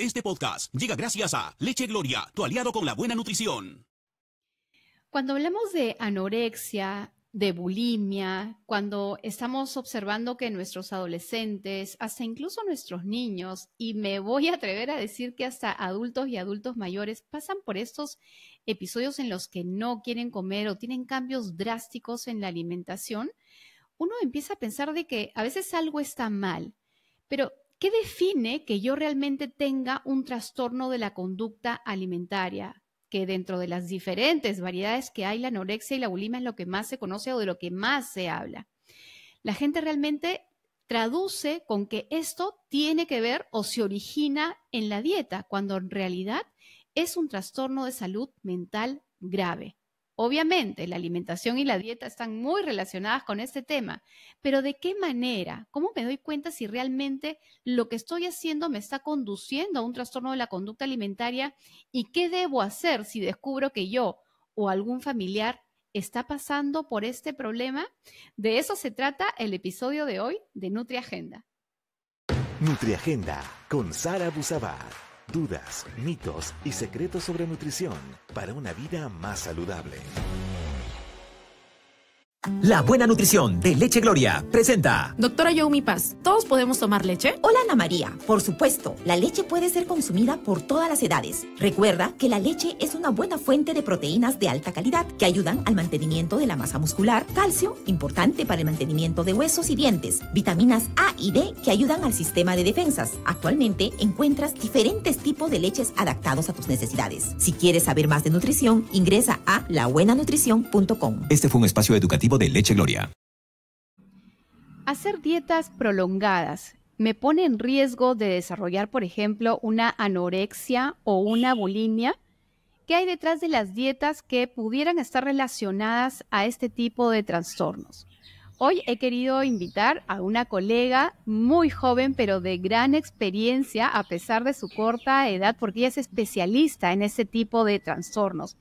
Este podcast llega gracias a Leche Gloria, tu aliado con la buena nutrición. Cuando hablamos de anorexia, de bulimia, cuando estamos observando que nuestros adolescentes, hasta incluso nuestros niños, y me voy a atrever a decir que hasta adultos y adultos mayores pasan por estos episodios en los que no quieren comer o tienen cambios drásticos en la alimentación, uno empieza a pensar de que a veces algo está mal, pero ¿Qué define que yo realmente tenga un trastorno de la conducta alimentaria? Que dentro de las diferentes variedades que hay, la anorexia y la bulimia es lo que más se conoce o de lo que más se habla. La gente realmente traduce con que esto tiene que ver o se origina en la dieta, cuando en realidad es un trastorno de salud mental grave. Obviamente, la alimentación y la dieta están muy relacionadas con este tema, pero ¿de qué manera? ¿Cómo me doy cuenta si realmente lo que estoy haciendo me está conduciendo a un trastorno de la conducta alimentaria? ¿Y qué debo hacer si descubro que yo o algún familiar está pasando por este problema? De eso se trata el episodio de hoy de Nutriagenda. Nutriagenda con Sara dudas, mitos y secretos sobre nutrición para una vida más saludable. La buena nutrición de Leche Gloria presenta. Doctora Yomi Paz, ¿todos podemos tomar leche? Hola Ana María, por supuesto, la leche puede ser consumida por todas las edades. Recuerda que la leche es una buena fuente de proteínas de alta calidad que ayudan al mantenimiento de la masa muscular, calcio, importante para el mantenimiento de huesos y dientes, vitaminas A y D que ayudan al sistema de defensas. Actualmente encuentras diferentes tipos de leches adaptados a tus necesidades. Si quieres saber más de nutrición, ingresa a labuenanutrición.com. Este fue un espacio educativo de Leche Gloria. Hacer dietas prolongadas me pone en riesgo de desarrollar, por ejemplo, una anorexia o una bulimia. ¿Qué hay detrás de las dietas que pudieran estar relacionadas a este tipo de trastornos? Hoy he querido invitar a una colega muy joven, pero de gran experiencia, a pesar de su corta edad, porque es especialista en este tipo de trastornos.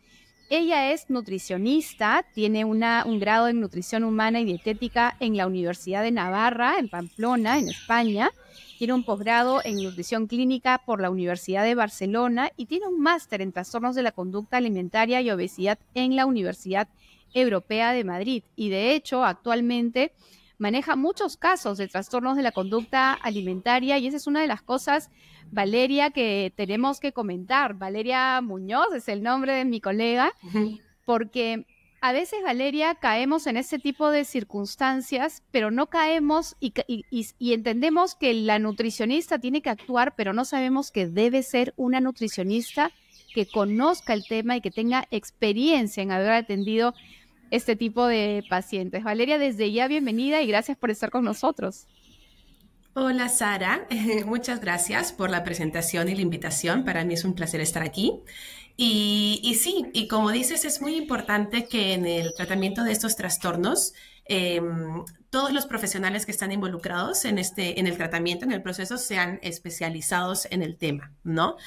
Ella es nutricionista, tiene un grado en nutrición humana y dietética en la Universidad de Navarra, en Pamplona, en España. Tiene un posgrado en nutrición clínica por la Universidad de Barcelona y tiene un máster en trastornos de la conducta alimentaria y obesidad en la Universidad Europea de Madrid. Y de hecho, actualmente maneja muchos casos de trastornos de la conducta alimentaria y esa es una de las cosas, Valeria, que tenemos que comentar. Valeria Muñoz es el nombre de mi colega, porque a veces, Valeria, caemos en ese tipo de circunstancias, pero no caemos y, y, entendemos que la nutricionista tiene que actuar, pero no sabemos que debe ser una nutricionista que conozca el tema y que tenga experiencia en haber atendido este tipo de pacientes. Valeria, desde ya bienvenida y gracias por estar con nosotros. Hola Sara, muchas gracias por la presentación y la invitación. Para mí es un placer estar aquí. Y, sí, y como dices, es muy importante que en el tratamiento de estos trastornos em, todos los profesionales que están involucrados en, este, en el tratamiento, en el proceso, sean especializados en el tema, ¿no?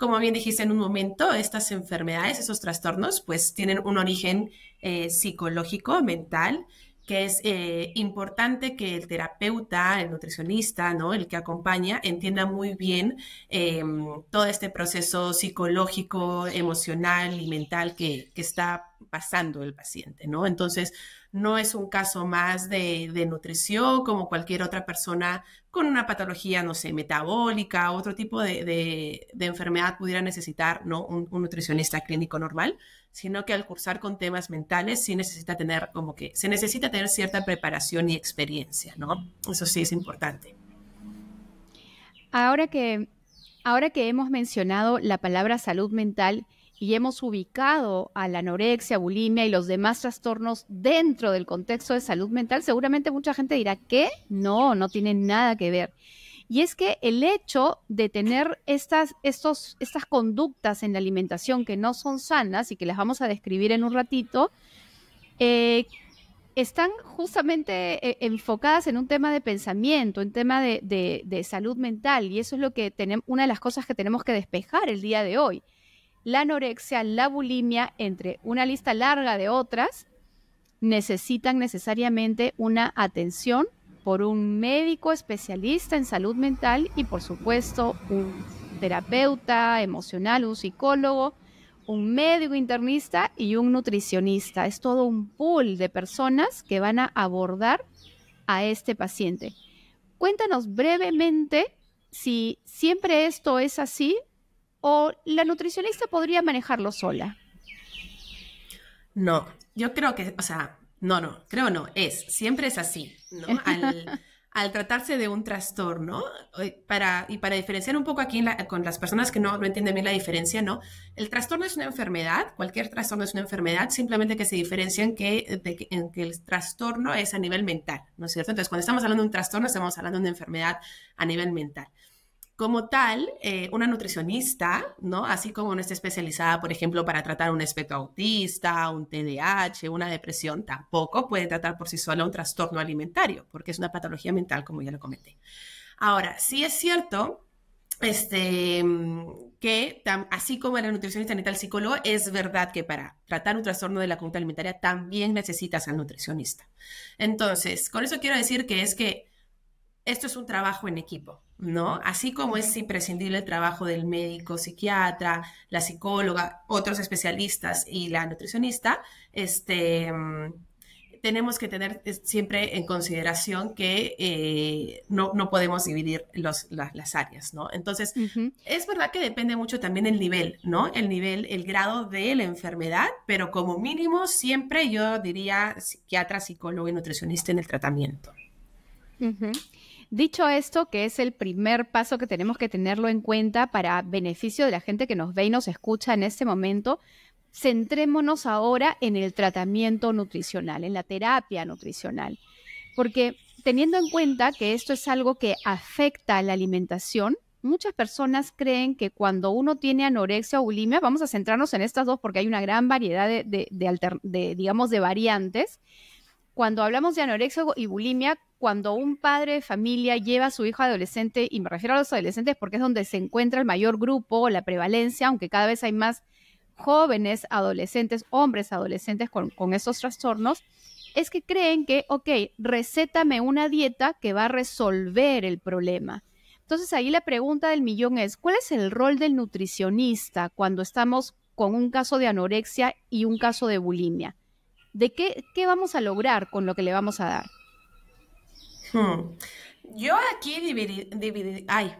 como bien dijiste en un momento, estas enfermedades, esos trastornos, pues tienen un origen eh, psicológico, mental, que es eh, importante que el terapeuta, el nutricionista, ¿no? el que acompaña, entienda muy bien em, todo este proceso psicológico, emocional y mental que, que está pasando el paciente, ¿no? Entonces, no es un caso más de, nutrición como cualquier otra persona con una patología, no sé, metabólica, otro tipo de, enfermedad pudiera necesitar ¿no? Un, nutricionista clínico normal, sino que al cursar con temas mentales sí necesita tener como que, se necesita tener cierta preparación y experiencia, ¿no? Eso sí es importante. Ahora que, ahora que hemos mencionado la palabra salud mental, y hemos ubicado a la anorexia, bulimia y los demás trastornos dentro del contexto de salud mental, seguramente mucha gente dirá, ¿qué? No, no tiene nada que ver. Y es que el hecho de tener estas, estos, estas conductas en la alimentación que no son sanas y que las vamos a describir en un ratito, eh, están justamente eh, enfocadas en un tema de pensamiento, en tema de, de, de salud mental. Y eso es lo que tenemos, una de las cosas que tenemos que despejar el día de hoy la anorexia, la bulimia, entre una lista larga de otras, necesitan necesariamente una atención por un médico especialista en salud mental y por supuesto un terapeuta emocional, un psicólogo, un médico internista y un nutricionista. Es todo un pool de personas que van a abordar a este paciente. Cuéntanos brevemente si siempre esto es así o la nutricionista podría manejarlo sola? No, yo creo que, o sea, no, no, creo no, es, siempre es así, ¿no? Al, tratarse de un trastorno, eh, para, y para diferenciar un poco aquí con las personas que no, entienden bien la diferencia, ¿no? El trastorno es una enfermedad, cualquier trastorno es una enfermedad, simplemente que se diferencian que, en que el trastorno es a nivel mental, ¿no es cierto? Entonces, cuando estamos hablando de un trastorno, estamos hablando de una enfermedad a nivel mental. Como tal, eh, una nutricionista, ¿no? Así como no está especializada, por ejemplo, para tratar un espectro autista, un TDAH, una depresión, tampoco puede tratar por sí sola un trastorno alimentario, porque es una patología mental, como ya lo comenté. Ahora, sí es cierto este, mm, que así como la nutricionista necesita tal psicólogo, es verdad que para tratar un trastorno de la conducta alimentaria también necesitas al nutricionista. Entonces, con eso quiero decir que es que esto es un trabajo en equipo. ¿no? Así como es imprescindible el trabajo del médico, psiquiatra, la psicóloga, otros especialistas y la nutricionista, este, mm, tenemos que tener eh, siempre en consideración que eh, no, no, podemos dividir los, las, áreas, ¿no? Entonces, es verdad que depende mucho también el nivel, ¿no? El nivel, el grado de la enfermedad, pero como mínimo siempre yo diría psiquiatra, psicólogo y nutricionista en el tratamiento. Dicho esto, que es el primer paso que tenemos que tenerlo en cuenta para beneficio de la gente que nos ve y nos escucha en este momento, centrémonos ahora en el tratamiento nutricional, en la terapia nutricional. Porque teniendo en cuenta que esto es algo que afecta a la alimentación, muchas personas creen que cuando uno tiene anorexia o bulimia, vamos a centrarnos en estas dos porque hay una gran variedad de, digamos, de variantes. Cuando hablamos de anorexia y bulimia, cuando un padre de familia lleva a su hijo adolescente, y me refiero a los adolescentes porque es donde se encuentra el mayor grupo, o la prevalencia, aunque cada vez hay más jóvenes adolescentes, hombres adolescentes con, estos esos trastornos, es que creen que, ok, recétame una dieta que va a resolver el problema. Entonces ahí la pregunta del millón es, ¿cuál es el rol del nutricionista cuando estamos con un caso de anorexia y un caso de bulimia? ¿De qué, qué vamos a lograr con lo que le vamos a dar? Hmm. Yo aquí dividir,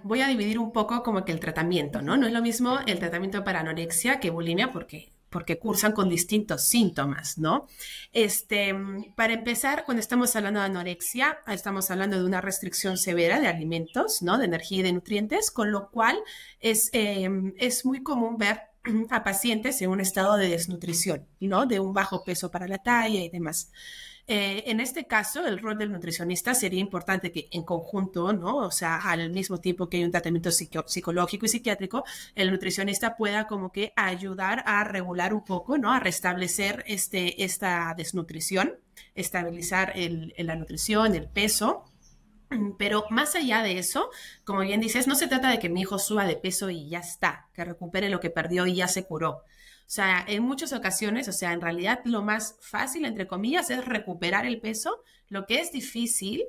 voy a dividir un poco como que el tratamiento, ¿no? No es lo mismo el tratamiento para anorexia que bulimia porque, porque cursan con distintos síntomas, ¿no? Este, para empezar, cuando estamos hablando de anorexia, estamos hablando de una restricción severa de alimentos, ¿no? De energía y de nutrientes, con lo cual es, em, es muy común ver a pacientes en un estado de desnutrición, ¿no? De un bajo peso para la talla y demás. Eh, en este caso, el rol del nutricionista sería importante que en conjunto, ¿no? O sea, al mismo tiempo que hay un tratamiento psicológico y psiquiátrico, el nutricionista pueda como que ayudar a regular un poco, ¿no? A restablecer este, esta desnutrición, estabilizar la nutrición, el peso. Pero más allá de eso, como bien dices, no se trata de que mi hijo suba de peso y ya está, que recupere lo que perdió y ya se curó. O sea, en muchas ocasiones, o sea, en realidad lo más fácil, entre comillas, es recuperar el peso. Lo que es difícil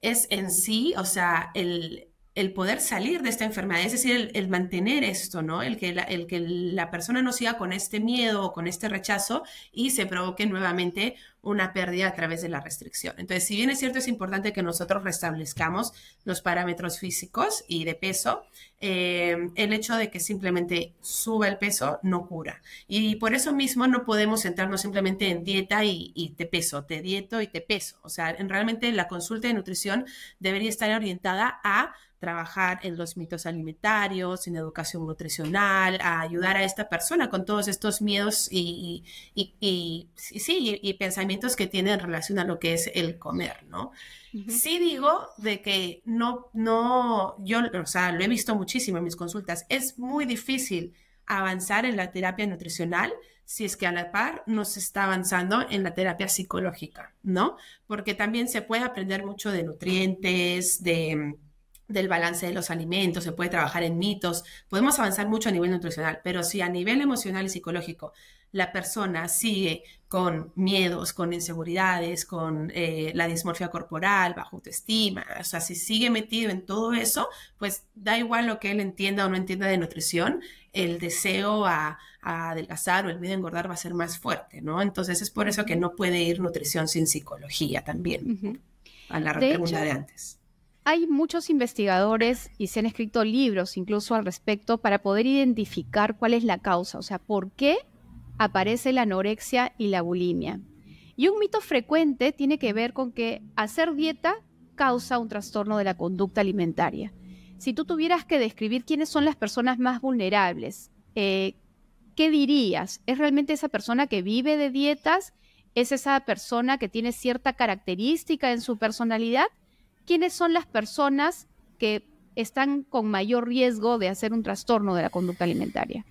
es en sí, o sea, el, el poder salir de esta enfermedad, es decir, el, mantener esto, ¿no? El que, la, persona no siga con este miedo o con este rechazo y se provoque nuevamente una pérdida a través de la restricción. Entonces, si bien es cierto, es importante que nosotros restablezcamos los parámetros físicos y de peso, eh, el hecho de que simplemente suba el peso no cura. Y por eso mismo no podemos centrarnos simplemente en dieta y, te peso, te dieto y te peso. O sea, realmente la consulta de nutrición debería estar orientada a trabajar en los mitos alimentarios, en educación nutricional, a ayudar a esta persona con todos estos miedos y, sí, pensamientos que tiene en relación a lo que es el comer, ¿no? Sí digo de que no, no, yo, o sea, lo he visto muchísimo en mis consultas, es muy difícil avanzar en la terapia nutricional si es que a la par no se está avanzando en la terapia psicológica, ¿no? Porque también se puede aprender mucho de nutrientes, de del balance de los alimentos, se puede trabajar en mitos, podemos avanzar mucho a nivel nutricional, pero si a nivel emocional y psicológico la persona sigue con miedos, con inseguridades, con eh, la dismorfia corporal, bajo autoestima, o sea, si sigue metido en todo eso, pues da igual lo que él entienda o no entienda de nutrición, el deseo a, adelgazar o el miedo a engordar va a ser más fuerte, ¿no? Entonces es por eso que no puede ir nutrición sin psicología también, a la pregunta de antes hay muchos investigadores y se han escrito libros incluso al respecto para poder identificar cuál es la causa, o sea, por qué aparece la anorexia y la bulimia. Y un mito frecuente tiene que ver con que hacer dieta causa un trastorno de la conducta alimentaria. Si tú tuvieras que describir quiénes son las personas más vulnerables, eh, ¿qué dirías? ¿Es realmente esa persona que vive de dietas? ¿Es esa persona que tiene cierta característica en su personalidad? quiénes son las personas que están con mayor riesgo de hacer un trastorno de la conducta alimentaria?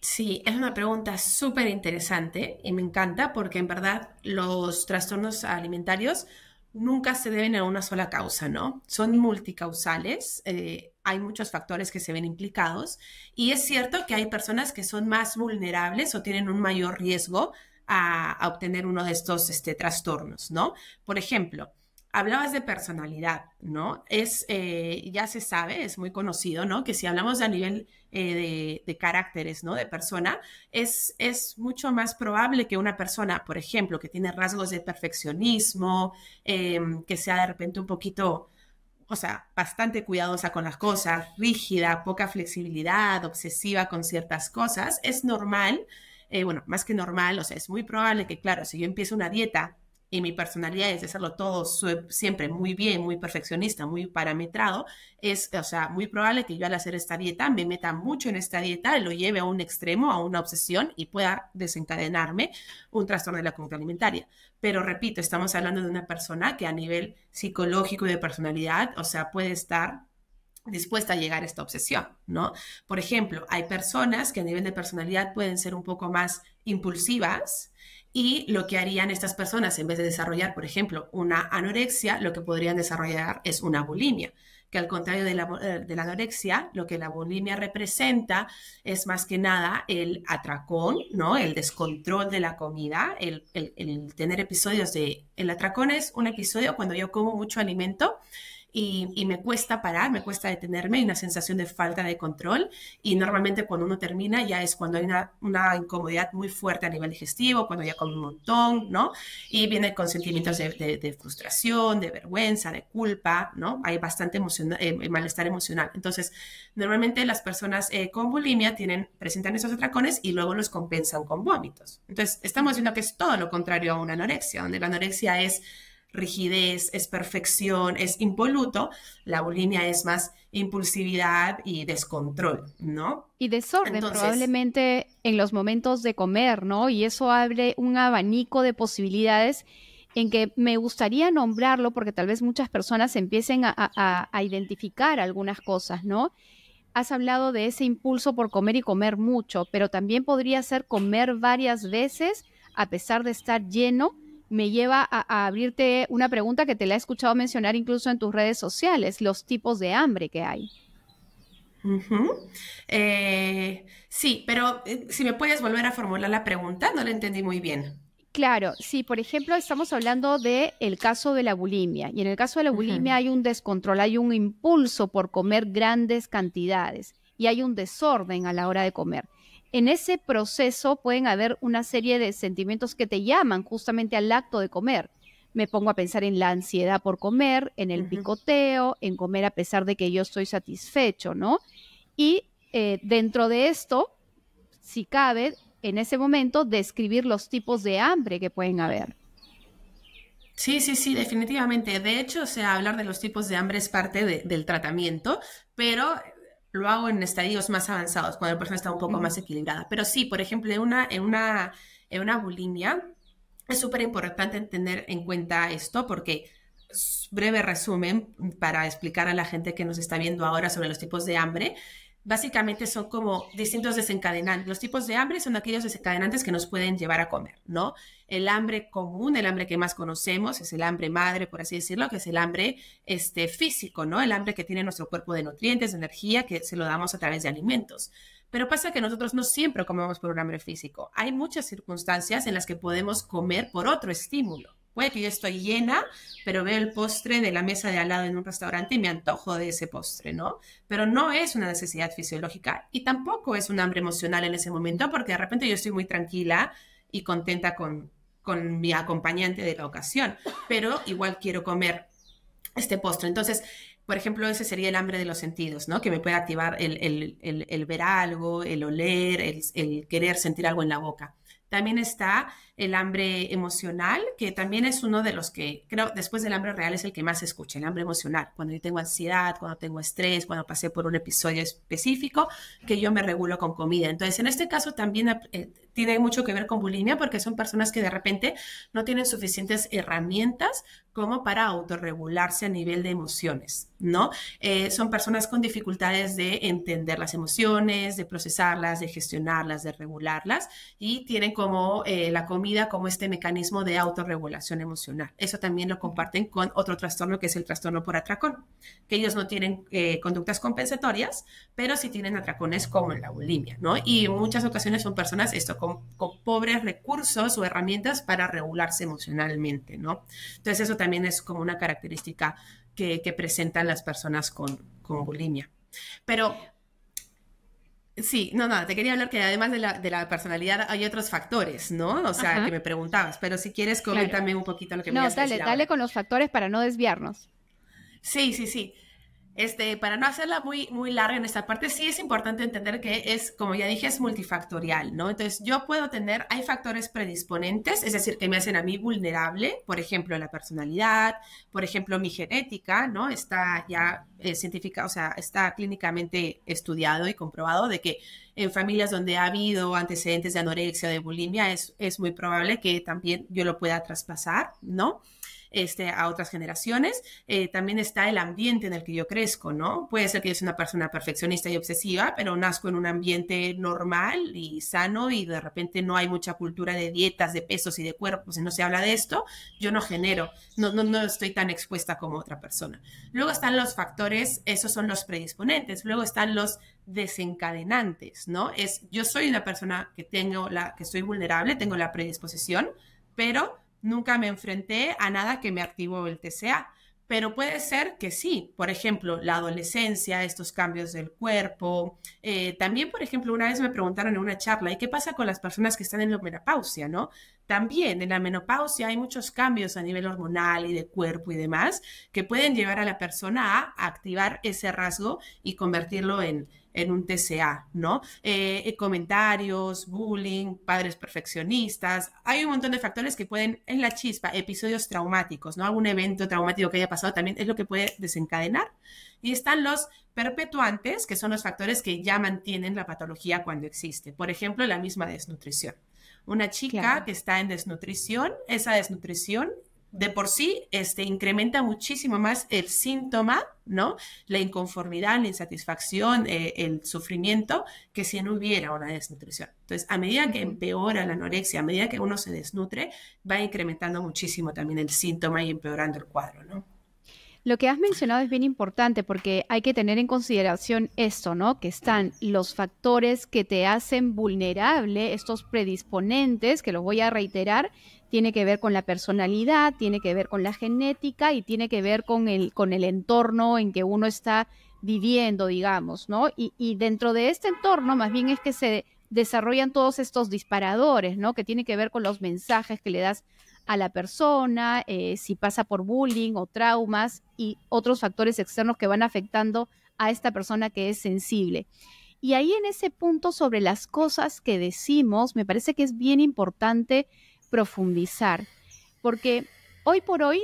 Sí, es una pregunta súper interesante y me encanta porque en verdad los trastornos alimentarios nunca se deben a una sola causa, ¿no? Son multicausales, eh, hay muchos factores que se ven implicados y es cierto que hay personas que son más vulnerables o tienen un mayor riesgo a, obtener uno de estos este, trastornos, ¿no? Por ejemplo, Hablabas de personalidad, ¿no? Es, eh, ya se sabe, es muy conocido, ¿no? Que si hablamos a nivel eh, de, caracteres, ¿no? De persona, es, es mucho más probable que una persona, por ejemplo, que tiene rasgos de perfeccionismo, em, que sea de repente un poquito, o sea, bastante cuidadosa con las cosas, rígida, poca flexibilidad, obsesiva con ciertas cosas, es normal, eh, bueno, más que normal, o sea, es muy probable que, claro, si yo empiezo una dieta, y mi personalidad es de hacerlo todo siempre muy bien, muy perfeccionista, muy parametrado, es, o sea, muy probable que yo al hacer esta dieta me meta mucho en esta dieta, lo lleve a un extremo, a una obsesión y pueda desencadenarme un trastorno de la conducta alimentaria. Pero repito, estamos hablando de una persona que a nivel psicológico y de personalidad, o sea, puede estar dispuesta a llegar a esta obsesión, ¿no? Por ejemplo, hay personas que a nivel de personalidad pueden ser un poco más impulsivas y lo que harían estas personas, en vez de desarrollar, por ejemplo, una anorexia, lo que podrían desarrollar es una bulimia, que al contrario de la, eh, anorexia, lo que la bulimia representa es más que nada el atracón, ¿no? el descontrol de la comida, el, el tener episodios de... El atracón es un episodio cuando yo como mucho alimento y, me cuesta parar, me cuesta detenerme, hay una sensación de falta de control y normalmente cuando uno termina ya es cuando hay una, incomodidad muy fuerte a nivel digestivo, cuando ya come un montón, ¿no? Y viene con sentimientos de, frustración, de vergüenza, de culpa, ¿no? Hay bastante eh, malestar emocional. Entonces, normalmente las personas eh, con bulimia tienen, presentan esos atracones y luego los compensan con vómitos. Entonces, estamos viendo que es todo lo contrario a una anorexia, donde la anorexia es rigidez, es perfección, es impoluto, la bulimia es más impulsividad y descontrol, ¿no? Y desorden probablemente en los momentos de comer, ¿no? Y eso abre un abanico de posibilidades en que me gustaría nombrarlo porque tal vez muchas personas empiecen a identificar algunas cosas, ¿no? Has hablado de ese impulso por comer y comer mucho, pero también podría ser comer varias veces a pesar de estar lleno me lleva a, abrirte una pregunta que te la he escuchado mencionar incluso en tus redes sociales, los tipos de hambre que hay. Eh, sí, pero eh, si me puedes volver a formular la pregunta, no la entendí muy bien. Claro, sí, por ejemplo, estamos hablando del el caso de la bulimia. Y en el caso de la bulimia hay un descontrol, hay un impulso por comer grandes cantidades y hay un desorden a la hora de comer en ese proceso pueden haber una serie de sentimientos que te llaman justamente al acto de comer. Me pongo a pensar en la ansiedad por comer, en el picoteo, en comer a pesar de que yo estoy satisfecho, ¿no? Y eh, dentro de esto, si cabe, en ese momento describir los tipos de hambre que pueden haber. Sí, sí, sí, definitivamente. De hecho, o sea, hablar de los tipos de hambre es parte del tratamiento, pero lo hago en estadios más avanzados, cuando la persona está un poco más equilibrada. Pero sí, por ejemplo, en una, en una, en una bulimia es súper importante tener en cuenta esto porque breve resumen para explicar a la gente que nos está viendo ahora sobre los tipos de hambre básicamente son como distintos desencadenantes. Los tipos de hambre son aquellos desencadenantes que nos pueden llevar a comer, ¿no? El hambre común, el hambre que más conocemos, es el hambre madre, por así decirlo, que es el hambre este, físico, ¿no? El hambre que tiene nuestro cuerpo de nutrientes, de energía, que se lo damos a través de alimentos. Pero pasa que nosotros no siempre comemos por un hambre físico. Hay muchas circunstancias en las que podemos comer por otro estímulo. Puede que yo estoy llena, pero veo el postre de la mesa de al lado en un restaurante y me antojo de ese postre, ¿no? Pero no es una necesidad fisiológica y tampoco es un hambre emocional en ese momento porque de repente yo estoy muy tranquila y contenta con, con mi acompañante de la ocasión, pero igual quiero comer este postre. Entonces, por ejemplo, ese sería el hambre de los sentidos, ¿no? Que me puede activar el, el ver algo, el oler, el querer sentir algo en la boca. También está el hambre emocional, que también es uno de los que, creo, después del hambre real es el que más se escucha, el hambre emocional. Cuando yo tengo ansiedad, cuando tengo estrés, cuando pasé por un episodio específico, que yo me regulo con comida. Entonces, en este caso también eh, tiene mucho que ver con bulimia porque son personas que de repente no tienen suficientes herramientas como para autorregularse a nivel de emociones, ¿no? Eh, son personas con dificultades de entender las emociones, de procesarlas, de gestionarlas, de regularlas y tienen como eh, la comida como este mecanismo de autorregulación emocional. Eso también lo comparten con otro trastorno que es el trastorno por atracón, que ellos no tienen eh, conductas compensatorias, pero sí tienen atracones como la bulimia, ¿no? Y muchas ocasiones son personas esto con, pobres recursos o herramientas para regularse emocionalmente, ¿no? Entonces eso también es como una característica que, presentan las personas con, con bulimia. Pero Sí, no, no, te quería hablar que además de la, de la personalidad hay otros factores, ¿no? O sea, que me preguntabas, pero si quieres, coméntame un poquito lo que me No, dale, dale con los factores para no desviarnos. Sí, sí, sí este, para no hacerla muy, muy larga en esta parte, sí es importante entender que es, como ya dije, es multifactorial, ¿no? Entonces, yo puedo tener, hay factores predisponentes, es decir, que me hacen a mí vulnerable, por ejemplo, la personalidad, por ejemplo, mi genética, ¿no? Está ya eh, científica, o sea, está clínicamente estudiado y comprobado de que en familias donde ha habido antecedentes de anorexia o de bulimia, es, muy probable que también yo lo pueda traspasar, ¿no? Este, a otras generaciones. Eh, también está el ambiente en el que yo crezco, ¿no? Puede ser que yo sea una persona perfeccionista y obsesiva, pero nazco en un ambiente normal y sano y de repente no hay mucha cultura de dietas, de pesos y de cuerpos y no se habla de esto, yo no genero, no, no, no estoy tan expuesta como otra persona. Luego están los factores, esos son los predisponentes. Luego están los desencadenantes, ¿no? Es yo soy una persona que tengo la que soy vulnerable, tengo la predisposición, pero nunca me enfrenté a nada que me activó el TCA. Pero puede ser que sí, por ejemplo, la adolescencia, estos cambios del cuerpo. Eh, también, por ejemplo, una vez me preguntaron en una charla, ¿y qué pasa con las personas que están en la menopausia, no? También en la menopausia hay muchos cambios a nivel hormonal y de cuerpo y demás que pueden llevar a la persona a activar ese rasgo y convertirlo en, en un TCA, ¿no? Eh, eh, comentarios, bullying, padres perfeccionistas, hay un montón de factores que pueden, en la chispa, episodios traumáticos, ¿no? Algún evento traumático que haya pasado también es lo que puede desencadenar. Y están los perpetuantes, que son los factores que ya mantienen la patología cuando existe. Por ejemplo, la misma desnutrición. Una chica que está en desnutrición, esa desnutrición de por sí este, incrementa muchísimo más el síntoma, ¿no? La inconformidad, la insatisfacción, eh, el sufrimiento, que si no hubiera una desnutrición. Entonces, a medida que empeora la anorexia, a medida que uno se desnutre, va incrementando muchísimo también el síntoma y empeorando el cuadro, ¿no? Lo que has mencionado es bien importante porque hay que tener en consideración esto, ¿no? Que están los factores que te hacen vulnerable, estos predisponentes, que los voy a reiterar, tiene que ver con la personalidad, tiene que ver con la genética y tiene que ver con el, con el entorno en que uno está viviendo, digamos, ¿no? Y, y dentro de este entorno, más bien es que se desarrollan todos estos disparadores, ¿no? Que tiene que ver con los mensajes que le das a la persona, eh, si pasa por bullying o traumas y otros factores externos que van afectando a esta persona que es sensible. Y ahí en ese punto sobre las cosas que decimos, me parece que es bien importante profundizar, porque hoy por hoy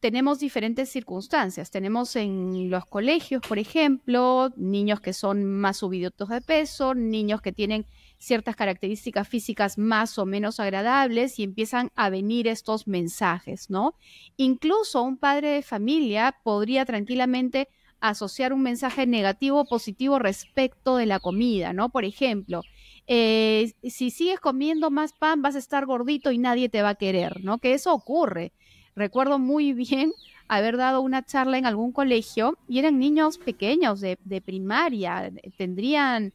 tenemos diferentes circunstancias. Tenemos en los colegios, por ejemplo, niños que son más subidos de peso, niños que tienen ciertas características físicas más o menos agradables y empiezan a venir estos mensajes, ¿no? Incluso un padre de familia podría tranquilamente asociar un mensaje negativo o positivo respecto de la comida, ¿no? Por ejemplo, eh, si sigues comiendo más pan vas a estar gordito y nadie te va a querer, ¿no? Que eso ocurre. Recuerdo muy bien haber dado una charla en algún colegio y eran niños pequeños de, primaria, tendrían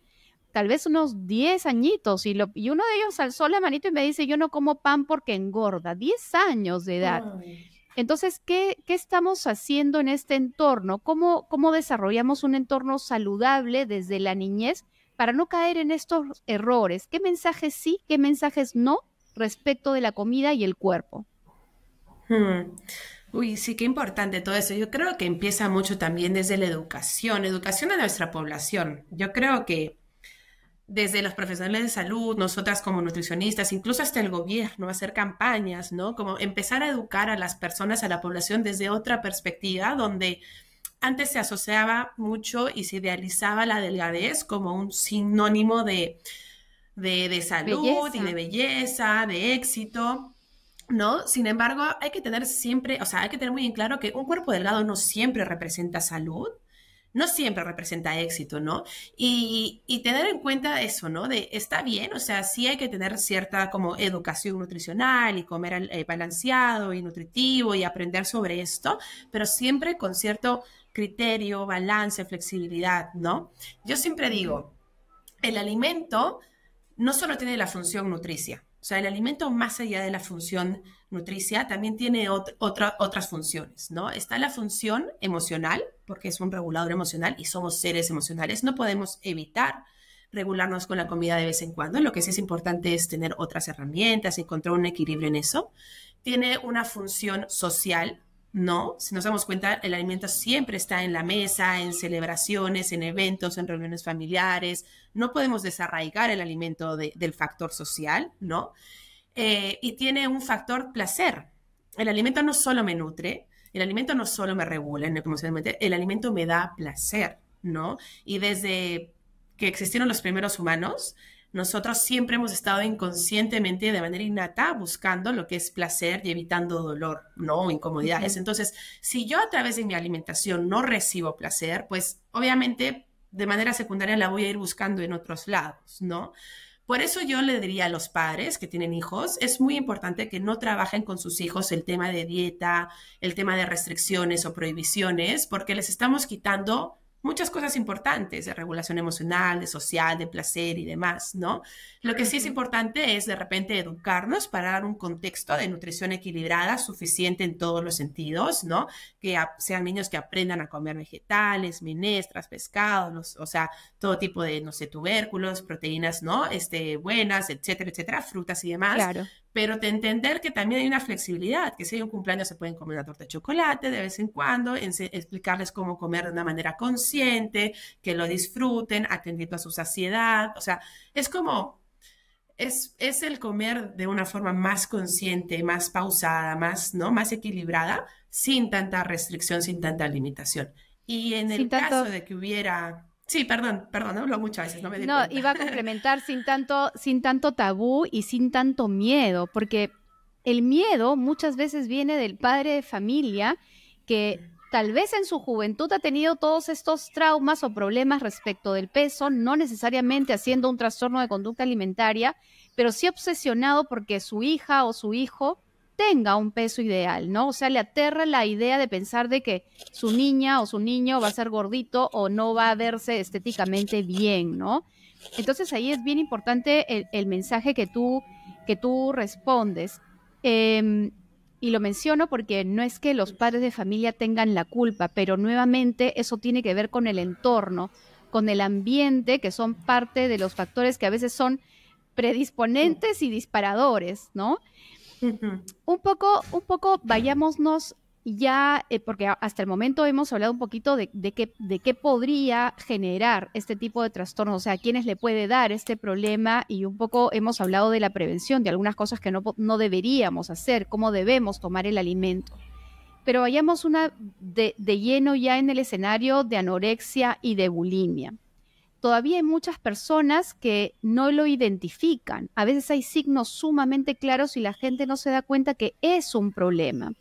tal vez unos 10 añitos y, y, uno de ellos alzó la manito y me dice, yo no como pan porque engorda, 10 años de edad. Entonces, ¿qué, ¿qué, estamos haciendo en este entorno? ¿Cómo, ¿Cómo desarrollamos un entorno saludable desde la niñez para no caer en estos errores? ¿Qué mensajes sí, qué mensajes no respecto de la comida y el cuerpo? Uy, sí, qué importante todo eso. Yo creo que empieza mucho también desde la educación, educación a nuestra población. Yo creo que desde los profesionales de salud, nosotras como nutricionistas, incluso hasta el gobierno, hacer campañas, ¿no? Como empezar a educar a las personas, a la población desde otra perspectiva, donde antes se asociaba mucho y se idealizaba la delgadez como un sinónimo de, de, salud y de belleza, de éxito. ¿no? Sin embargo, hay que tener siempre, o sea, hay que tener muy en claro que un cuerpo delgado no siempre representa salud, no siempre representa éxito, ¿no? Y, tener en cuenta eso, ¿no? De está bien, o sea, sí hay que tener cierta como educación nutricional y comer eh, balanceado y nutritivo y aprender sobre esto, pero siempre con cierto criterio, balance, flexibilidad, ¿no? Yo siempre digo, el alimento no solo tiene la función nutricia, o sea, el alimento, más allá de la función nutricia, también tiene otras funciones, ¿no? Está la función emocional, porque es un regulador emocional y somos seres emocionales. No podemos evitar regularnos con la comida de vez en cuando. Lo que sí es importante es tener otras herramientas, encontrar un equilibrio en eso. Tiene una función social, ¿no? Si nos damos cuenta, el alimento siempre está en la mesa, en celebraciones, en eventos, en reuniones familiares, no podemos desarraigar el alimento del factor social, ¿no? Eh, y tiene un factor placer. El alimento no solo me nutre, el alimento no solo me regula el alimento me da placer, ¿no? Y desde que existieron los primeros humanos, nosotros siempre hemos estado inconscientemente, de manera innata, buscando lo que es placer y evitando dolor, ¿no? Incomodidades. Entonces, si yo a través de mi alimentación no recibo placer, pues obviamente de manera secundaria la voy a ir buscando en otros lados, ¿no? Por eso yo le diría a los padres que tienen hijos, es muy importante que no trabajen con sus hijos el tema de dieta, el tema de restricciones o prohibiciones, porque les estamos quitando muchas cosas importantes de regulación emocional, de social, de placer y demás, ¿no? Lo que sí es importante es de repente educarnos para dar un contexto de nutrición equilibrada suficiente en todos los sentidos, ¿no? Que sean niños que aprendan a comer vegetales, minestras, pescados, o sea, todo tipo de, no sé, tubérculos, proteínas, ¿no? Este, buenas, etcétera, etcétera, frutas y demás. Claro pero de entender que también hay una flexibilidad, que si hay un cumpleaños se pueden comer una torta de chocolate de vez en cuando, explicarles cómo comer de una manera consciente, que lo disfruten, atendiendo a su saciedad, o sea, es como, es, es el comer de una forma más consciente, más pausada, más, ¿no? Más equilibrada, sin tanta restricción, sin tanta limitación. Y en el caso de que hubiera Sí, perdón, perdón, hablo muchas veces, no me No, iba a complementar sin tanto, sin tanto tabú y sin tanto miedo, porque el miedo muchas veces viene del padre de familia que tal vez en su juventud ha tenido todos estos traumas o problemas respecto del peso, no necesariamente haciendo un trastorno de conducta alimentaria, pero sí obsesionado porque su hija o su hijo tenga un peso ideal, ¿no? O sea, le aterra la idea de pensar de que su niña o su niño va a ser gordito o no va a verse estéticamente bien, ¿no? Entonces ahí es bien importante el, mensaje que tú, que tú respondes. Em, y lo menciono porque no es que los padres de familia tengan la culpa, pero nuevamente eso tiene que ver con el entorno, con el ambiente, que son parte de los factores que a veces son predisponentes y disparadores, ¿no? Un poco, un poco vayámonos ya, eh, porque hasta el momento hemos hablado un poquito de, qué, podría generar este tipo de trastornos, o sea, quiénes le puede dar este problema y un poco hemos hablado de la prevención, de algunas cosas que no, deberíamos hacer, cómo debemos tomar el alimento. Pero vayamos una de lleno ya en el escenario de anorexia y de bulimia todavía hay muchas personas que no lo identifican. A veces hay signos sumamente claros y la gente no se da cuenta que es un problema.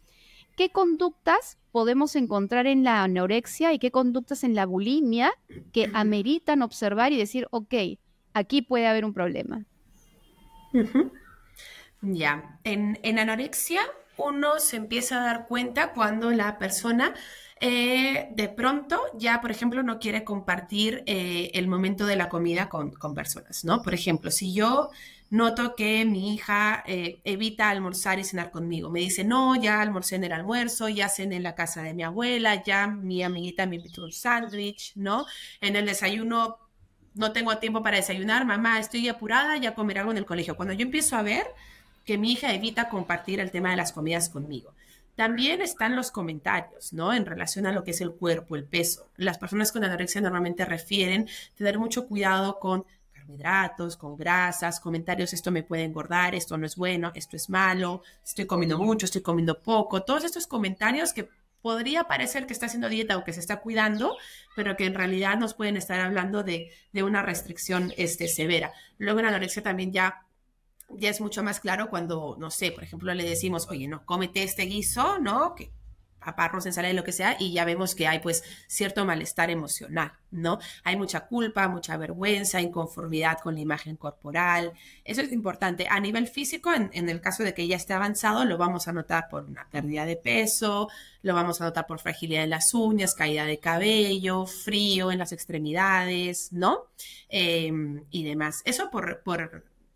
¿Qué conductas podemos encontrar en la anorexia y qué conductas en la bulimia que ameritan observar y decir, ok, aquí puede haber un problema? Ya, en, en anorexia uno se empieza a dar cuenta cuando la persona eh, de pronto ya, por ejemplo, no quiere compartir eh, el momento de la comida con, personas, ¿no? Por ejemplo, si yo noto que mi hija eh, evita almorzar y cenar conmigo, me dice, no, ya almorcé en el almuerzo, ya cené en la casa de mi abuela, ya mi amiguita me invitó un sándwich, ¿no? En el desayuno no tengo tiempo para desayunar, mamá, estoy apurada, ya comer algo en el colegio. Cuando yo empiezo a ver que mi hija evita compartir el tema de las comidas conmigo, también están los comentarios, ¿no? En relación a lo que es el cuerpo, el peso. Las personas con anorexia normalmente refieren tener mucho cuidado con carbohidratos, con grasas, comentarios, esto me puede engordar, esto no es bueno, esto es malo, estoy comiendo mucho, estoy comiendo poco. Todos estos comentarios que podría parecer que está haciendo dieta o que se está cuidando, pero que en realidad nos pueden estar hablando de, una restricción este, severa. Luego en anorexia también ya ya es mucho más claro cuando, no sé, por ejemplo, le decimos, oye, no, cómete este guiso, ¿no? Que sala ensalada, lo que sea, y ya vemos que hay pues cierto malestar emocional, ¿no? Hay mucha culpa, mucha vergüenza, inconformidad con la imagen corporal. Eso es importante. A nivel físico, en, el caso de que ya esté avanzado, lo vamos a notar por una pérdida de peso, lo vamos a notar por fragilidad en las uñas, caída de cabello, frío en las extremidades, ¿no? Em, y demás. Eso por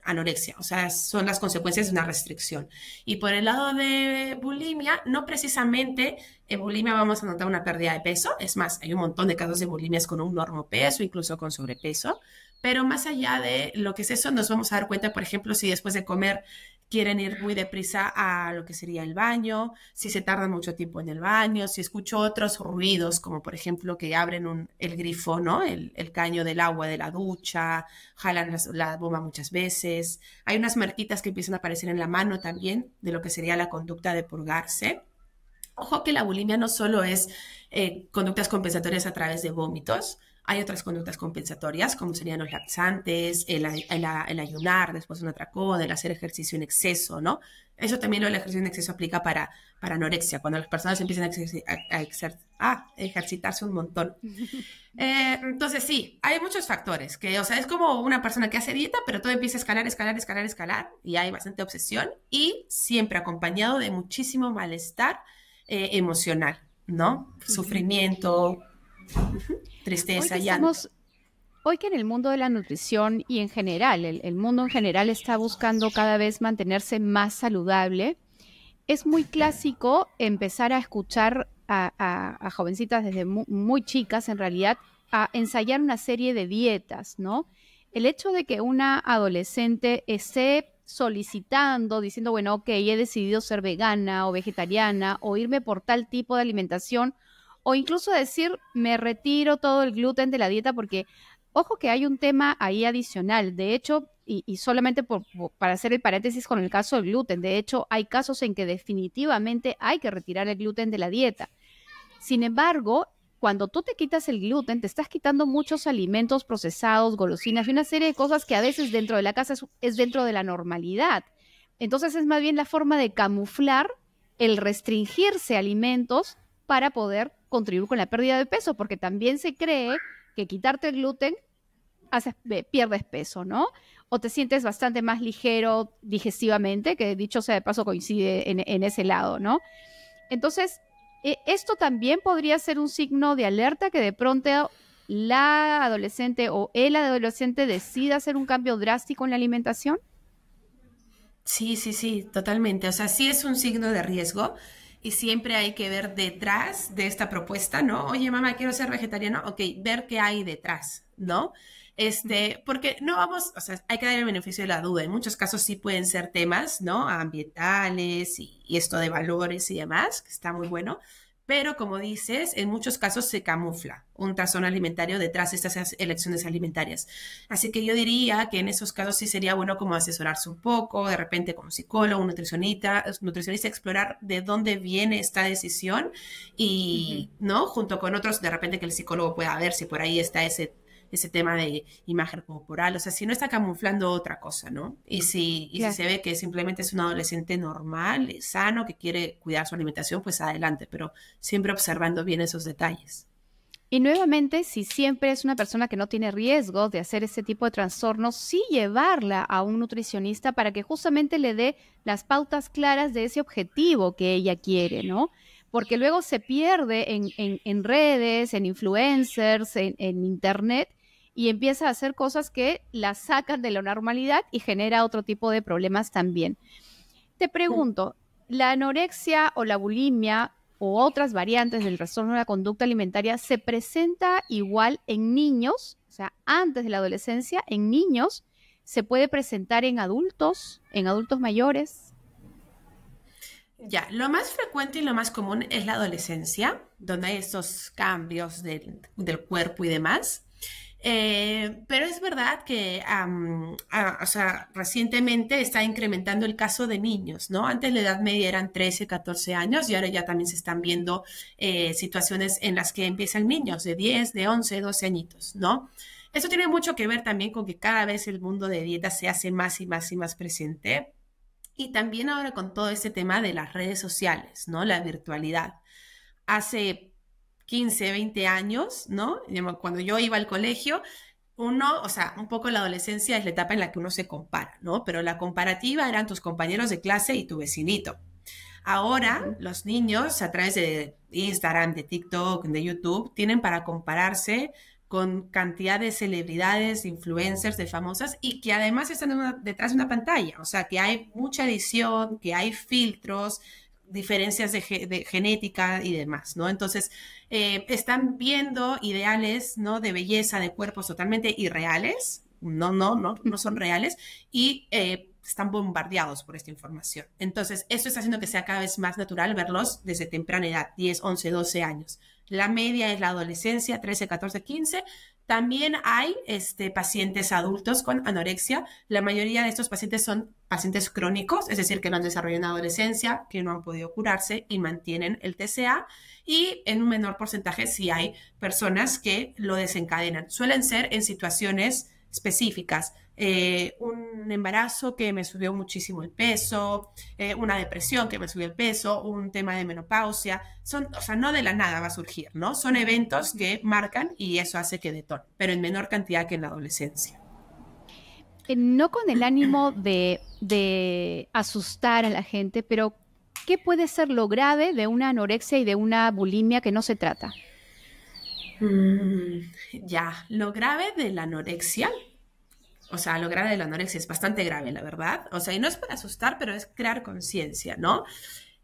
anorexia, o sea, son las consecuencias de una restricción. Y por el lado de bulimia, no precisamente en bulimia vamos a notar una pérdida de peso, es más, hay un montón de casos de bulimias con un enorme peso, incluso con sobrepeso, pero más allá de lo que es eso, nos vamos a dar cuenta, por ejemplo, si después de comer quieren ir muy deprisa a lo que sería el baño, si se tarda mucho tiempo en el baño, si escucho otros ruidos, como por ejemplo que abren el grifo, ¿no? El, caño del agua de la ducha, jalan la bomba muchas veces. Hay unas marquitas que empiezan a aparecer en la mano también de lo que sería la conducta de purgarse. Ojo que la bulimia no solo es eh, conductas compensatorias a través de vómitos, hay otras conductas compensatorias, como serían los laxantes, el, ayunar después de un atracón, el hacer ejercicio en exceso, ¿no? Eso también lo del ejercicio en exceso aplica para, para anorexia, cuando las personas empiezan a, a, ejercitarse un montón. Eh, entonces, sí, hay muchos factores, que, o sea, es como una persona que hace dieta, pero todo empieza a escalar, escalar, escalar, escalar, y hay bastante obsesión, y siempre acompañado de muchísimo malestar eh, emocional, ¿no? Sufrimiento, Tristeza, hoy que, hoy que en el mundo de la nutrición y en general, el, mundo en general está buscando cada vez mantenerse más saludable, es muy clásico empezar a escuchar a, jovencitas desde muy, chicas, en realidad, a ensayar una serie de dietas, ¿no? El hecho de que una adolescente esté solicitando, diciendo, bueno, ok, he decidido ser vegana o vegetariana o irme por tal tipo de alimentación o incluso decir, me retiro todo el gluten de la dieta porque, ojo que hay un tema ahí adicional. De hecho, y, solamente por, para hacer el paréntesis con el caso del gluten, de hecho, hay casos en que definitivamente hay que retirar el gluten de la dieta. Sin embargo, cuando tú te quitas el gluten, te estás quitando muchos alimentos procesados, golosinas y una serie de cosas que a veces dentro de la casa es, es dentro de la normalidad. Entonces es más bien la forma de camuflar el restringirse alimentos para poder contribuir con la pérdida de peso, porque también se cree que quitarte el gluten eh, pierdes peso, ¿no? O te sientes bastante más ligero digestivamente, que dicho sea de paso coincide en, ese lado, ¿no? Entonces, e, esto también podría ser un signo de alerta que de pronto la adolescente o el adolescente decida hacer un cambio drástico en la alimentación? Sí, sí, sí, totalmente. O sea, sí es un signo de riesgo, y siempre hay que ver detrás de esta propuesta, ¿no? Oye, mamá, quiero ser vegetariano, ok, ver qué hay detrás, ¿no? Este, porque no vamos, o sea, hay que dar el beneficio de la duda. En muchos casos sí pueden ser temas, ¿no? Ambientales y, y esto de valores y demás, que está muy bueno pero como dices, en muchos casos se camufla un tazón alimentario detrás de estas elecciones alimentarias. Así que yo diría que en esos casos sí sería bueno como asesorarse un poco, de repente como psicólogo, nutricionista, nutricionista explorar de dónde viene esta decisión y, ¿no? Junto con otros, de repente que el psicólogo pueda ver si por ahí está ese ese tema de imagen corporal, o sea, si no está camuflando otra cosa, ¿no? Y si, se ve que simplemente es un adolescente normal, sano, que quiere cuidar su alimentación, pues adelante, pero siempre observando bien esos detalles. Y nuevamente, si siempre es una persona que no tiene riesgo de hacer ese tipo de trastornos, sí llevarla a un nutricionista para que justamente le dé las pautas claras de ese objetivo que ella quiere, ¿no? Porque luego se pierde en, redes, en influencers, en internet, y empieza a hacer cosas que la sacan de la normalidad y genera otro tipo de problemas también. Te pregunto, ¿la anorexia o la bulimia o otras variantes del trastorno de la conducta alimentaria se presenta igual en niños, o sea, antes de la adolescencia, en niños, se puede presentar en adultos, en adultos mayores? Ya, lo más frecuente y lo más común es la adolescencia, donde hay estos cambios del, del cuerpo y demás. Eh, pero es verdad que, o sea, recientemente está incrementando el caso de niños, ¿no? Antes la edad media eran 13, 14 años y ahora ya también se están viendo eh, situaciones en las que empiezan niños de 10, de 11, 12 añitos, ¿no? Eso tiene mucho que ver también con que cada vez el mundo de dieta se hace más y más y más presente. Y también ahora con todo este tema de las redes sociales, ¿no? La virtualidad. Hace 15, 20 años, ¿no? Cuando yo iba al colegio, uno, o sea, un poco la adolescencia es la etapa en la que uno se compara, ¿no? Pero la comparativa eran tus compañeros de clase y tu vecinito. Ahora los niños a través de Instagram, de TikTok, de YouTube, tienen para compararse con cantidad de celebridades, influencers, de famosas y que además están detrás de una pantalla. O sea, que hay mucha edición, que hay filtros, diferencias de, genética y demás, ¿no? Entonces, eh, están viendo ideales, ¿no? De belleza, de cuerpos totalmente irreales, no, no, no, no son reales, y eh, están bombardeados por esta información. Entonces, esto está haciendo que sea cada vez más natural verlos desde temprana edad, 10, 11, 12 años. La media es la adolescencia, 13, 14, 15, también hay este, pacientes adultos con anorexia. La mayoría de estos pacientes son pacientes crónicos, es decir, que lo han desarrollado en adolescencia, que no han podido curarse y mantienen el TCA. Y en un menor porcentaje sí hay personas que lo desencadenan. Suelen ser en situaciones específicas eh, un embarazo que me subió muchísimo el peso, eh, una depresión que me subió el peso, un tema de menopausia. Son, o sea, no de la nada va a surgir, ¿no? Son eventos que marcan y eso hace que detone, pero en menor cantidad que en la adolescencia. Eh, no con el ánimo de, asustar a la gente, pero ¿qué puede ser lo grave de una anorexia y de una bulimia que no se trata? Mm, ya, lo grave de la anorexia o sea, lograr el la anorexia es bastante grave, la verdad. O sea, y no es para asustar, pero es crear conciencia, ¿no?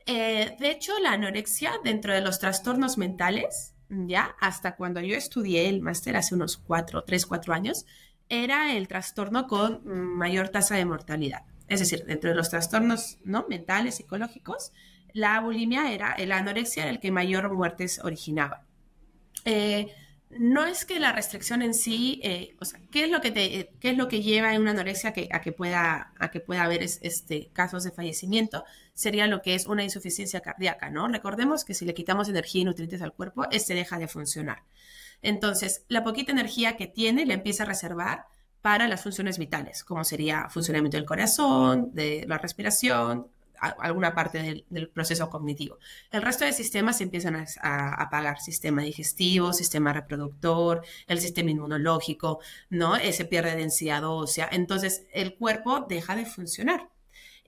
Eh, de hecho, la anorexia dentro de los trastornos mentales, ya, hasta cuando yo estudié el máster hace unos cuatro, tres, cuatro años, era el trastorno con mayor tasa de mortalidad. Es decir, dentro de los trastornos ¿no? mentales, psicológicos, la bulimia era, el anorexia era el que mayor muertes originaba. Eh, no es que la restricción en sí, eh, o sea, ¿qué es lo que eh, es lo que lleva en una anorexia a que pueda, a que pueda haber este, casos de fallecimiento? Sería lo que es una insuficiencia cardíaca, ¿no? Recordemos que si le quitamos energía y nutrientes al cuerpo, este deja de funcionar. Entonces, la poquita energía que tiene la empieza a reservar para las funciones vitales, como sería funcionamiento del corazón, de la respiración, alguna parte del, proceso cognitivo. El resto de sistemas empiezan a, apagar, sistema digestivo, sistema reproductor, el sistema inmunológico, ¿no? Se pierde densidad ósea, entonces el cuerpo deja de funcionar.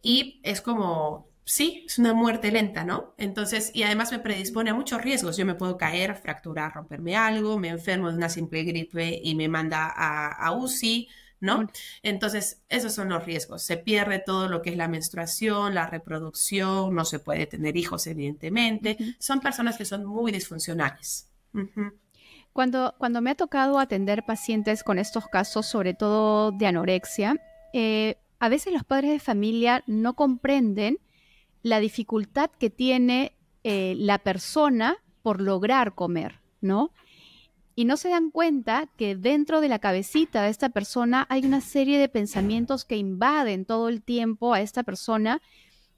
Y es como, sí, es una muerte lenta, ¿no? Entonces, y además me predispone a muchos riesgos. Yo me puedo caer, fracturar, romperme algo, me enfermo de una simple gripe y me manda a, a UCI, ¿no? Entonces, esos son los riesgos. Se pierde todo lo que es la menstruación, la reproducción, no se puede tener hijos, evidentemente. Son personas que son muy disfuncionales. Cuando, me ha tocado atender pacientes con estos casos, sobre todo de anorexia, eh, a veces los padres de familia no comprenden la dificultad que tiene eh, la persona por lograr comer, ¿no? y no se dan cuenta que dentro de la cabecita de esta persona hay una serie de pensamientos que invaden todo el tiempo a esta persona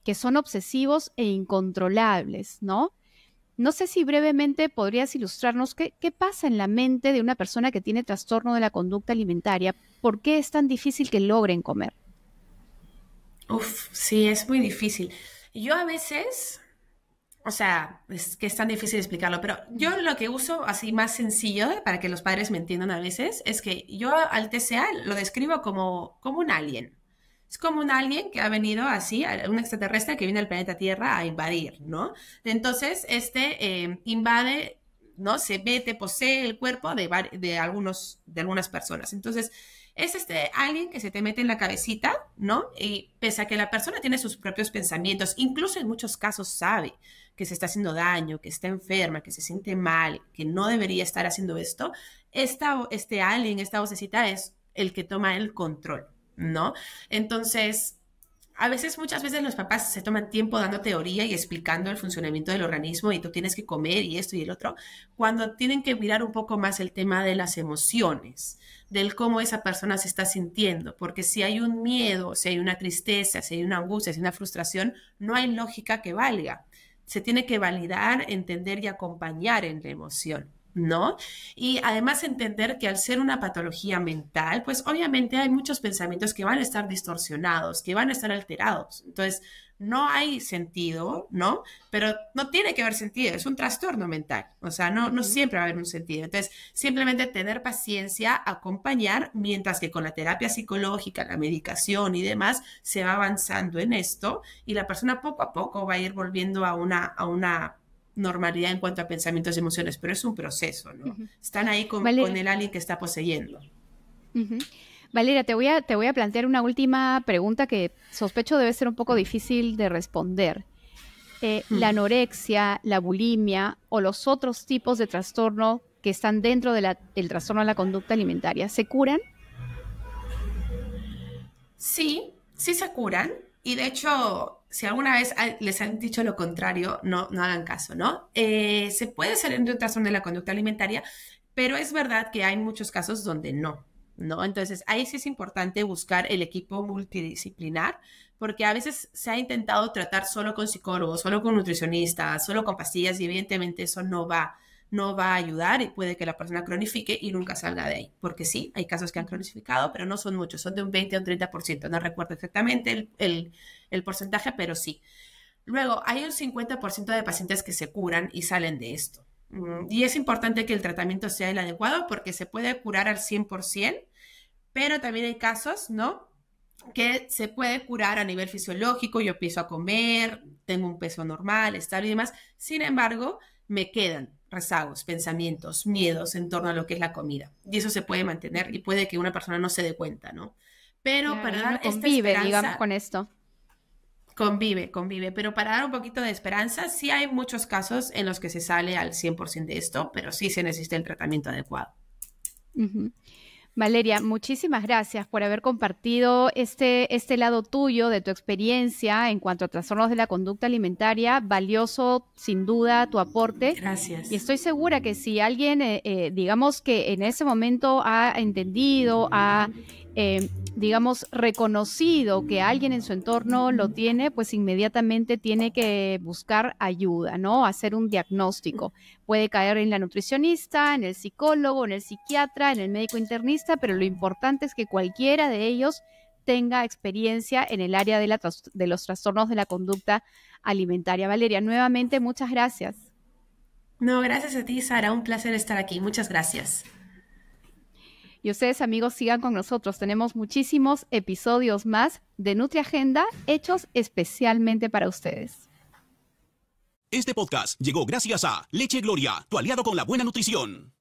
que son obsesivos e incontrolables, ¿no? No sé si brevemente podrías ilustrarnos qué, pasa en la mente de una persona que tiene trastorno de la conducta alimentaria, por qué es tan difícil que logren comer. Uf, sí, es muy difícil. Yo a veces o sea, es que es tan difícil explicarlo, pero yo lo que uso así más sencillo eh, para que los padres me entiendan a veces es que yo al TCA lo describo como, como un alien. Es como un alien que ha venido así, un extraterrestre que viene al planeta Tierra a invadir, ¿no? Entonces, este em, invade, ¿no? Se mete, posee el cuerpo de, de, algunos, de algunas personas. Entonces, es este alguien que se te mete en la cabecita, ¿no? Y pese a que la persona tiene sus propios pensamientos, incluso en muchos casos sabe que se está haciendo daño, que está enferma, que se siente mal, que no debería estar haciendo esto, esta, este alguien esta vocecita es el que toma el control, ¿no? Entonces, a veces, muchas veces los papás se toman tiempo dando teoría y explicando el funcionamiento del organismo y tú tienes que comer y esto y el otro, cuando tienen que mirar un poco más el tema de las emociones, del cómo esa persona se está sintiendo, porque si hay un miedo, si hay una tristeza, si hay una angustia, si hay una frustración, no hay lógica que valga. Se tiene que validar, entender y acompañar en la emoción. ¿no? Y además entender que al ser una patología mental, pues obviamente hay muchos pensamientos que van a estar distorsionados, que van a estar alterados. Entonces, no hay sentido, ¿no? Pero no tiene que haber sentido, es un trastorno mental, o sea, no, no siempre va a haber un sentido. Entonces, simplemente tener paciencia, acompañar, mientras que con la terapia psicológica, la medicación y demás, se va avanzando en esto y la persona poco a poco va a ir volviendo a una, a una normalidad en cuanto a pensamientos y emociones, pero es un proceso, ¿no? Están ahí con, el alguien que está poseyendo. Valeria, te voy, a, te voy a plantear una última pregunta que sospecho debe ser un poco difícil de responder. Eh, hmm. La anorexia, la bulimia o los otros tipos de trastorno que están dentro del trastorno de la conducta alimentaria, ¿se curan? Sí, sí se curan. Y de hecho, si alguna vez les han dicho lo contrario, no, no hagan caso, ¿no? Eh, se puede ser un trastorno de la conducta alimentaria, pero es verdad que hay muchos casos donde no, ¿no? Entonces, ahí sí es importante buscar el equipo multidisciplinar, porque a veces se ha intentado tratar solo con psicólogos, solo con nutricionistas, solo con pastillas, y evidentemente eso no va, no va a ayudar y puede que la persona cronifique y nunca salga de ahí, porque sí, hay casos que han cronificado, pero no son muchos, son de un 20 o un 30%, no recuerdo exactamente el, el el porcentaje, pero sí. Luego, hay un 50% de pacientes que se curan y salen de esto. Mm, y es importante que el tratamiento sea el adecuado porque se puede curar al 100%, pero también hay casos, ¿no? Que se puede curar a nivel fisiológico, yo empiezo a comer, tengo un peso normal, estable y demás. Sin embargo, me quedan rezagos, pensamientos, miedos en torno a lo que es la comida. Y eso se puede mantener y puede que una persona no se dé cuenta, ¿no? Pero para dar convive, digamos, con esto. Convive, convive. Pero para dar un poquito de esperanza, sí hay muchos casos en los que se sale al 100% de esto, pero sí se necesita el tratamiento adecuado. Valeria, muchísimas gracias por haber compartido este, este lado tuyo de tu experiencia en cuanto a trastornos de la conducta alimentaria. Valioso, sin duda, tu aporte. Gracias. Y estoy segura que si alguien, eh, eh, digamos que en ese momento ha entendido, ha eh, digamos, reconocido que alguien en su entorno lo tiene, pues inmediatamente tiene que buscar ayuda, ¿no? Hacer un diagnóstico. Puede caer en la nutricionista, en el psicólogo, en el psiquiatra, en el médico internista, pero lo importante es que cualquiera de ellos tenga experiencia en el área de, de los trastornos de la conducta alimentaria. Valeria, nuevamente, muchas gracias. No, gracias a ti, Sara. Un placer estar aquí. Muchas gracias. Y ustedes, amigos, sigan con nosotros. Tenemos muchísimos episodios más de Nutri Agenda hechos especialmente para ustedes. Este podcast llegó gracias a Leche Gloria, tu aliado con la buena nutrición.